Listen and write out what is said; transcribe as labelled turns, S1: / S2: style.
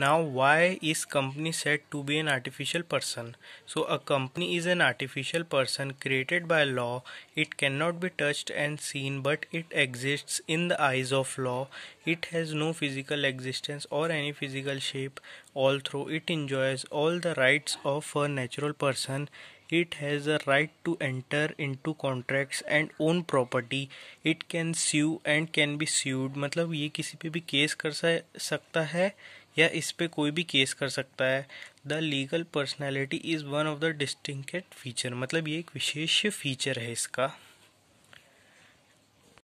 S1: now why is company said to be an artificial person so a company is an artificial person created by law it cannot be touched and seen but it exists in the eyes of law it has no physical existence or any physical shape although it enjoys all the rights of a natural person It has a right to enter into contracts and own property. It can sue and can be sued. मतलब ये किसी पे भी case कर सकता है या इस पे कोई भी केस कर सकता है the legal personality is one of the distinct feature मतलब ये एक विशेष फीचर है इसका